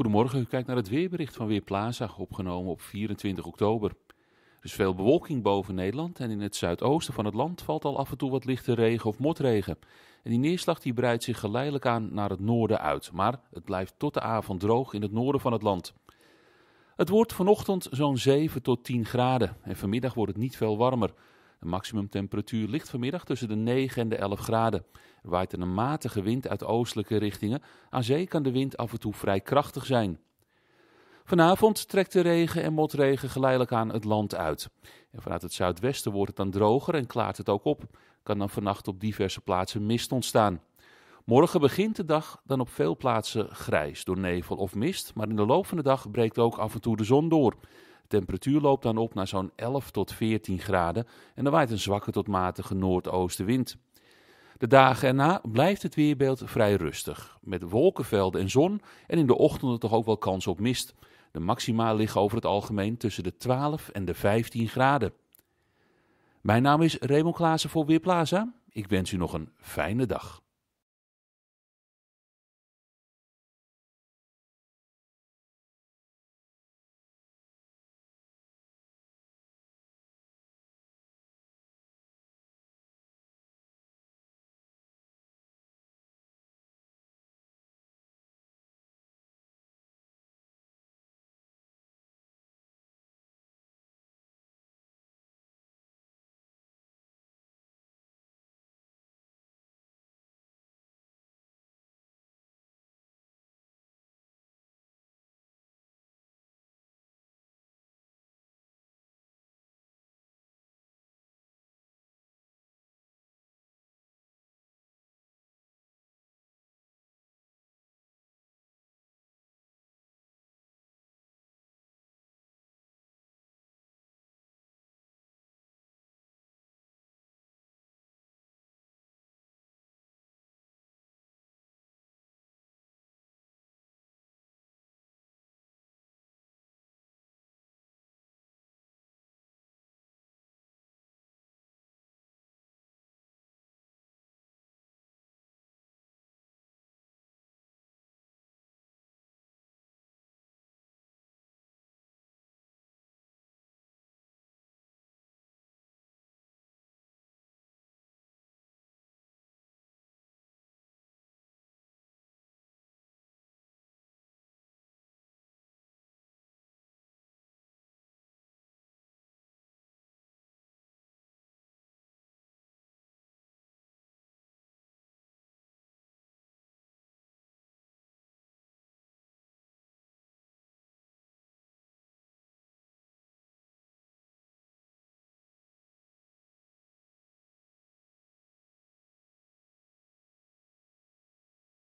Goedemorgen, u kijkt naar het weerbericht van Weerplaza, opgenomen op 24 oktober. Er is veel bewolking boven Nederland en in het zuidoosten van het land valt al af en toe wat lichte regen of motregen. En die neerslag die breidt zich geleidelijk aan naar het noorden uit, maar het blijft tot de avond droog in het noorden van het land. Het wordt vanochtend zo'n 7 tot 10 graden en vanmiddag wordt het niet veel warmer. De maximumtemperatuur ligt vanmiddag tussen de 9 en de 11 graden. Er waait een matige wind uit oostelijke richtingen. Aan zee kan de wind af en toe vrij krachtig zijn. Vanavond trekt de regen en motregen geleidelijk aan het land uit. En vanuit het zuidwesten wordt het dan droger en klaart het ook op. Kan dan vannacht op diverse plaatsen mist ontstaan. Morgen begint de dag dan op veel plaatsen grijs door nevel of mist, maar in de loop van de dag breekt ook af en toe de zon door temperatuur loopt dan op naar zo'n 11 tot 14 graden en er waait een zwakke tot matige noordoostenwind. De dagen erna blijft het weerbeeld vrij rustig, met wolkenvelden en zon en in de ochtenden toch ook wel kans op mist. De maxima liggen over het algemeen tussen de 12 en de 15 graden. Mijn naam is Raymond Klaassen voor Weerplaza. Ik wens u nog een fijne dag.